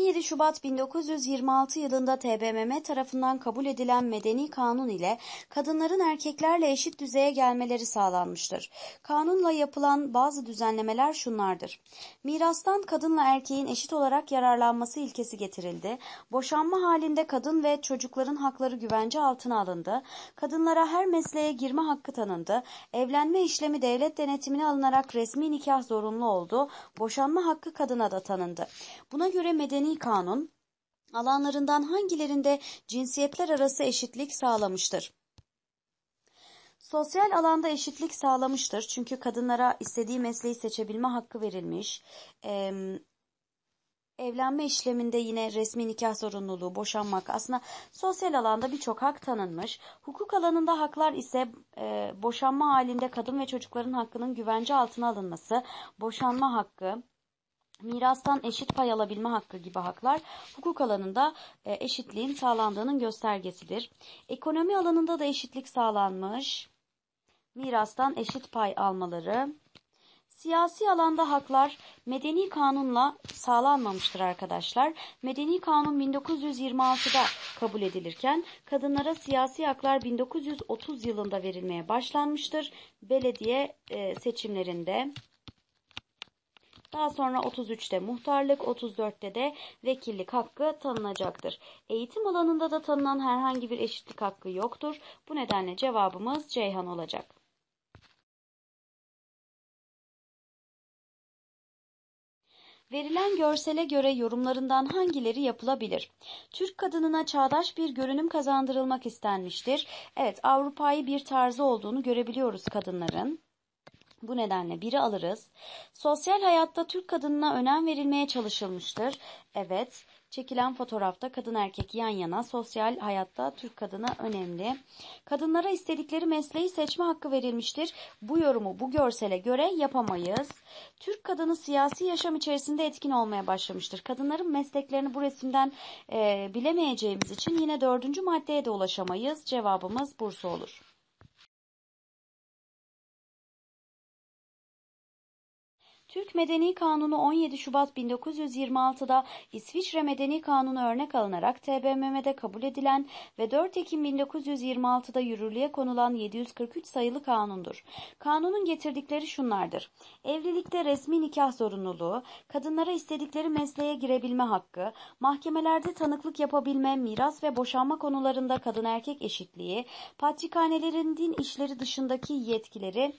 27 Şubat 1926 yılında TBMM tarafından kabul edilen medeni kanun ile kadınların erkeklerle eşit düzeye gelmeleri sağlanmıştır. Kanunla yapılan bazı düzenlemeler şunlardır. Mirastan kadınla erkeğin eşit olarak yararlanması ilkesi getirildi. Boşanma halinde kadın ve çocukların hakları güvence altına alındı. Kadınlara her mesleğe girme hakkı tanındı. Evlenme işlemi devlet denetimine alınarak resmi nikah zorunlu oldu. Boşanma hakkı kadına da tanındı. Buna göre medeni İslami kanun alanlarından hangilerinde cinsiyetler arası eşitlik sağlamıştır? Sosyal alanda eşitlik sağlamıştır çünkü kadınlara istediği mesleği seçebilme hakkı verilmiş. Ee, evlenme işleminde yine resmi nikah zorunluluğu, boşanmak aslında sosyal alanda birçok hak tanınmış. Hukuk alanında haklar ise e, boşanma halinde kadın ve çocukların hakkının güvence altına alınması, boşanma hakkı, mirastan eşit pay alabilme hakkı gibi haklar hukuk alanında e, eşitliğin sağlandığının göstergesidir. Ekonomi alanında da eşitlik sağlanmış. Mirastan eşit pay almaları. Siyasi alanda haklar medeni kanunla sağlanmamıştır arkadaşlar. Medeni kanun 1926'da kabul edilirken kadınlara siyasi haklar 1930 yılında verilmeye başlanmıştır. Belediye e, seçimlerinde daha sonra 33'te muhtarlık, 34'te de vekillik hakkı tanınacaktır. Eğitim alanında da tanınan herhangi bir eşitlik hakkı yoktur. Bu nedenle cevabımız Ceyhan olacak. Verilen görsele göre yorumlarından hangileri yapılabilir? Türk kadınına çağdaş bir görünüm kazandırılmak istenmiştir. Evet, Avrupa'yı bir tarzı olduğunu görebiliyoruz kadınların. Bu nedenle biri alırız. Sosyal hayatta Türk kadınına önem verilmeye çalışılmıştır. Evet, çekilen fotoğrafta kadın erkek yan yana sosyal hayatta Türk kadını önemli. Kadınlara istedikleri mesleği seçme hakkı verilmiştir. Bu yorumu bu görsele göre yapamayız. Türk kadını siyasi yaşam içerisinde etkin olmaya başlamıştır. Kadınların mesleklerini bu resimden e, bilemeyeceğimiz için yine dördüncü maddeye de ulaşamayız. Cevabımız Bursa olur. Türk Medeni Kanunu 17 Şubat 1926'da İsviçre Medeni Kanunu örnek alınarak TBMM'de kabul edilen ve 4 Ekim 1926'da yürürlüğe konulan 743 sayılı kanundur. Kanunun getirdikleri şunlardır. Evlilikte resmi nikah zorunluluğu, kadınlara istedikleri mesleğe girebilme hakkı, mahkemelerde tanıklık yapabilme, miras ve boşanma konularında kadın erkek eşitliği, patrikhanelerin din işleri dışındaki yetkileri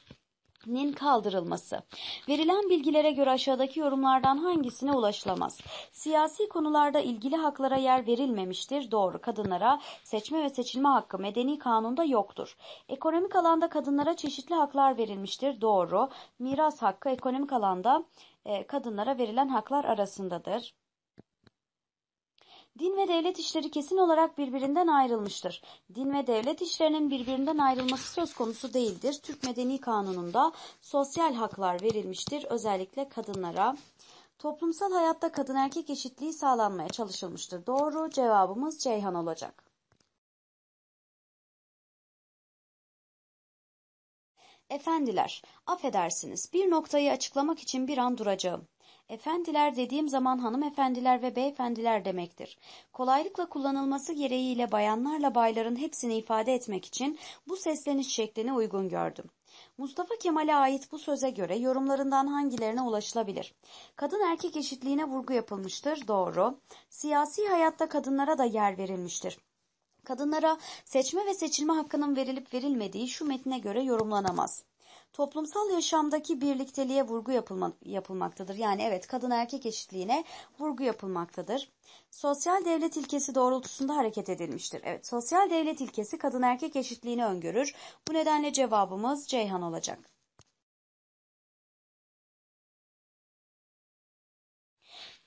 nin kaldırılması. Verilen bilgilere göre aşağıdaki yorumlardan hangisine ulaşılamaz? Siyasi konularda ilgili haklara yer verilmemiştir. Doğru. Kadınlara seçme ve seçilme hakkı medeni kanunda yoktur. Ekonomik alanda kadınlara çeşitli haklar verilmiştir. Doğru. Miras hakkı ekonomik alanda e, kadınlara verilen haklar arasındadır. Din ve devlet işleri kesin olarak birbirinden ayrılmıştır. Din ve devlet işlerinin birbirinden ayrılması söz konusu değildir. Türk Medeni Kanunu'nda sosyal haklar verilmiştir. Özellikle kadınlara. Toplumsal hayatta kadın erkek eşitliği sağlanmaya çalışılmıştır. Doğru cevabımız Ceyhan olacak. Efendiler, affedersiniz bir noktayı açıklamak için bir an duracağım. Efendiler dediğim zaman hanımefendiler ve beyefendiler demektir. Kolaylıkla kullanılması gereğiyle bayanlarla bayların hepsini ifade etmek için bu sesleniş şeklini uygun gördüm. Mustafa Kemal'e ait bu söze göre yorumlarından hangilerine ulaşılabilir? Kadın erkek eşitliğine vurgu yapılmıştır, doğru. Siyasi hayatta kadınlara da yer verilmiştir. Kadınlara seçme ve seçilme hakkının verilip verilmediği şu metne göre yorumlanamaz toplumsal yaşamdaki birlikteliğe vurgu yapılma, yapılmaktadır. Yani evet kadın erkek eşitliğine vurgu yapılmaktadır. Sosyal devlet ilkesi doğrultusunda hareket edilmiştir. Evet sosyal devlet ilkesi kadın erkek eşitliğini öngörür. Bu nedenle cevabımız Ceyhan olacak.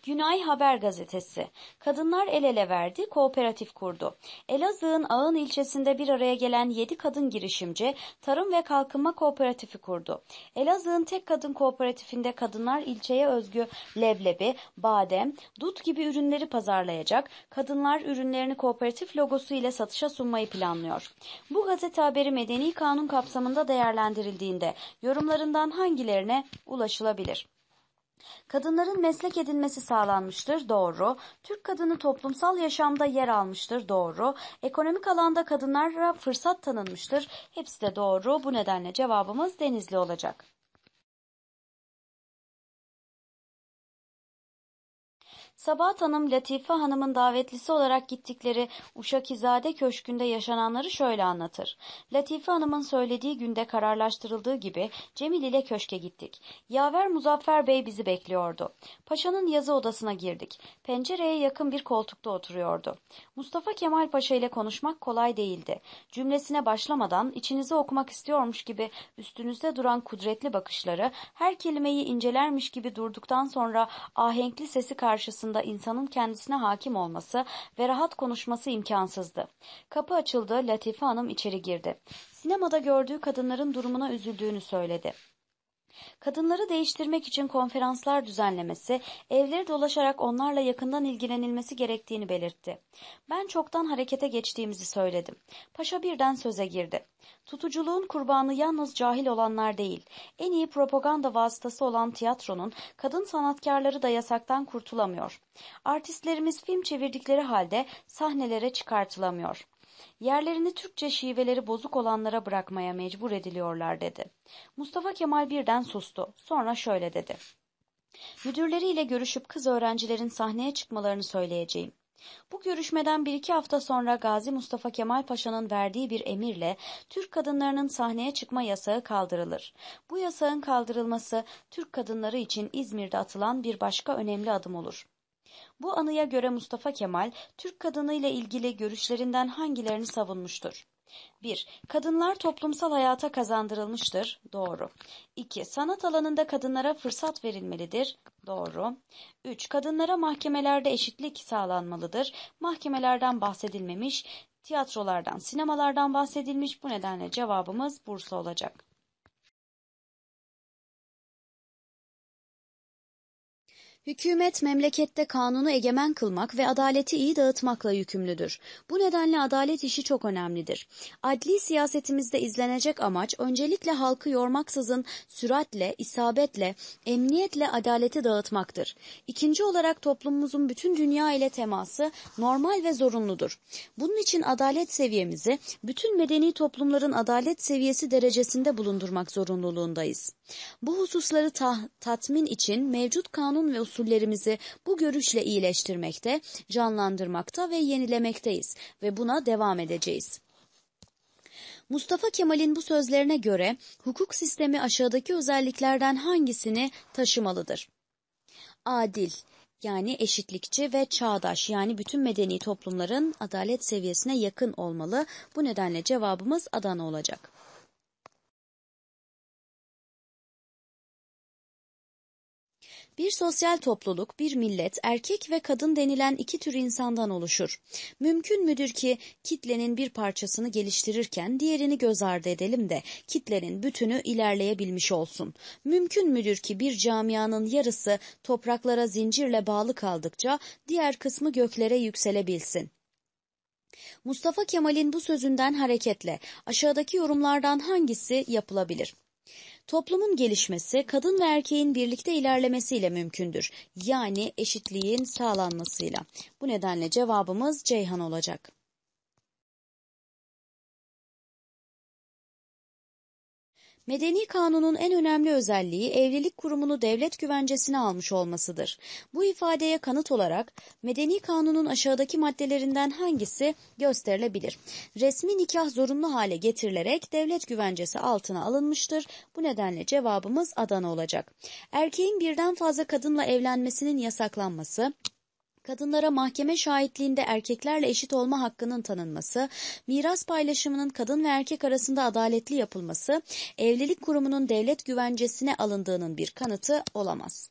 Günay Haber Gazetesi. Kadınlar el ele verdi, kooperatif kurdu. Elazığ'ın Ağın ilçesinde bir araya gelen 7 kadın girişimci Tarım ve Kalkınma Kooperatifi kurdu. Elazığ'ın tek kadın kooperatifinde kadınlar ilçeye özgü leblebi, badem, dut gibi ürünleri pazarlayacak. Kadınlar ürünlerini kooperatif logosu ile satışa sunmayı planlıyor. Bu gazete haberi medeni kanun kapsamında değerlendirildiğinde yorumlarından hangilerine ulaşılabilir? Kadınların meslek edinmesi sağlanmıştır, doğru. Türk kadını toplumsal yaşamda yer almıştır, doğru. Ekonomik alanda kadınlara fırsat tanınmıştır, hepsi de doğru. Bu nedenle cevabımız Denizli olacak. Sabahat Hanım Latife Hanım'ın davetlisi olarak gittikleri Uşakizade Köşkü'nde yaşananları şöyle anlatır. Latife Hanım'ın söylediği günde kararlaştırıldığı gibi Cemil ile köşke gittik. Yaver Muzaffer Bey bizi bekliyordu. Paşa'nın yazı odasına girdik. Pencereye yakın bir koltukta oturuyordu. Mustafa Kemal Paşa ile konuşmak kolay değildi. Cümlesine başlamadan içinizi okumak istiyormuş gibi üstünüzde duran kudretli bakışları her kelimeyi incelermiş gibi durduktan sonra ahenkli sesi karşısında aslında insanın kendisine hakim olması ve rahat konuşması imkansızdı. Kapı açıldı, Latife Hanım içeri girdi. Sinemada gördüğü kadınların durumuna üzüldüğünü söyledi. Kadınları değiştirmek için konferanslar düzenlemesi, evleri dolaşarak onlarla yakından ilgilenilmesi gerektiğini belirtti. Ben çoktan harekete geçtiğimizi söyledim. Paşa birden söze girdi. Tutuculuğun kurbanı yalnız cahil olanlar değil, en iyi propaganda vasıtası olan tiyatronun kadın sanatkarları da yasaktan kurtulamıyor. Artistlerimiz film çevirdikleri halde sahnelere çıkartılamıyor. Yerlerini Türkçe şiveleri bozuk olanlara bırakmaya mecbur ediliyorlar dedi. Mustafa Kemal birden sustu. Sonra şöyle dedi. Müdürleriyle görüşüp kız öğrencilerin sahneye çıkmalarını söyleyeceğim. Bu görüşmeden bir iki hafta sonra Gazi Mustafa Kemal Paşa'nın verdiği bir emirle Türk kadınlarının sahneye çıkma yasağı kaldırılır. Bu yasağın kaldırılması Türk kadınları için İzmir'de atılan bir başka önemli adım olur. Bu anıya göre Mustafa Kemal, Türk kadınıyla ilgili görüşlerinden hangilerini savunmuştur? 1. Kadınlar toplumsal hayata kazandırılmıştır. Doğru. 2. Sanat alanında kadınlara fırsat verilmelidir. Doğru. 3. Kadınlara mahkemelerde eşitlik sağlanmalıdır. Mahkemelerden bahsedilmemiş, tiyatrolardan, sinemalardan bahsedilmiş. Bu nedenle cevabımız Bursa olacak. Hükümet memlekette kanunu egemen kılmak ve adaleti iyi dağıtmakla yükümlüdür. Bu nedenle adalet işi çok önemlidir. Adli siyasetimizde izlenecek amaç öncelikle halkı yormaksızın süratle, isabetle, emniyetle adaleti dağıtmaktır. İkinci olarak toplumumuzun bütün dünya ile teması normal ve zorunludur. Bunun için adalet seviyemizi bütün medeni toplumların adalet seviyesi derecesinde bulundurmak zorunluluğundayız. Bu hususları ta tatmin için mevcut kanun ve usul usullerimizi bu görüşle iyileştirmekte, canlandırmakta ve yenilemekteyiz ve buna devam edeceğiz. Mustafa Kemal'in bu sözlerine göre hukuk sistemi aşağıdaki özelliklerden hangisini taşımalıdır? Adil yani eşitlikçi ve çağdaş yani bütün medeni toplumların adalet seviyesine yakın olmalı. Bu nedenle cevabımız Adana olacak. Bir sosyal topluluk, bir millet, erkek ve kadın denilen iki tür insandan oluşur. Mümkün müdür ki kitlenin bir parçasını geliştirirken diğerini göz ardı edelim de kitlenin bütünü ilerleyebilmiş olsun. Mümkün müdür ki bir camianın yarısı topraklara zincirle bağlı kaldıkça diğer kısmı göklere yükselebilsin. Mustafa Kemal'in bu sözünden hareketle aşağıdaki yorumlardan hangisi yapılabilir? Toplumun gelişmesi kadın ve erkeğin birlikte ilerlemesiyle mümkündür. Yani eşitliğin sağlanmasıyla. Bu nedenle cevabımız Ceyhan olacak. Medeni kanunun en önemli özelliği evlilik kurumunu devlet güvencesine almış olmasıdır. Bu ifadeye kanıt olarak medeni kanunun aşağıdaki maddelerinden hangisi gösterilebilir? Resmi nikah zorunlu hale getirilerek devlet güvencesi altına alınmıştır. Bu nedenle cevabımız Adana olacak. Erkeğin birden fazla kadınla evlenmesinin yasaklanması, kadınlara mahkeme şahitliğinde erkeklerle eşit olma hakkının tanınması, miras paylaşımının kadın ve erkek arasında adaletli yapılması, evlilik kurumunun devlet güvencesine alındığının bir kanıtı olamaz.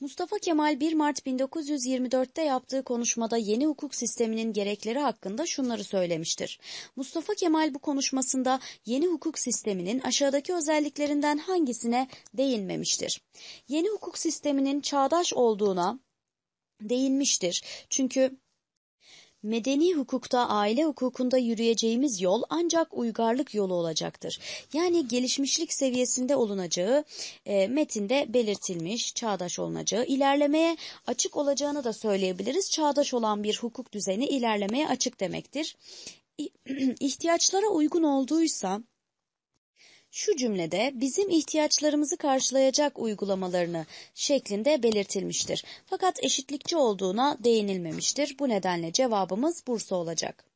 Mustafa Kemal 1 Mart 1924'te yaptığı konuşmada yeni hukuk sisteminin gerekleri hakkında şunları söylemiştir. Mustafa Kemal bu konuşmasında yeni hukuk sisteminin aşağıdaki özelliklerinden hangisine değinmemiştir? Yeni hukuk sisteminin çağdaş olduğuna değinmiştir. Çünkü Medeni hukukta aile hukukunda yürüyeceğimiz yol ancak uygarlık yolu olacaktır. Yani gelişmişlik seviyesinde olunacağı e, metinde belirtilmiş, çağdaş olunacağı, ilerlemeye açık olacağını da söyleyebiliriz. Çağdaş olan bir hukuk düzeni ilerlemeye açık demektir. İhtiyaçlara uygun olduysa şu cümlede bizim ihtiyaçlarımızı karşılayacak uygulamalarını şeklinde belirtilmiştir. Fakat eşitlikçi olduğuna değinilmemiştir. Bu nedenle cevabımız Bursa olacak.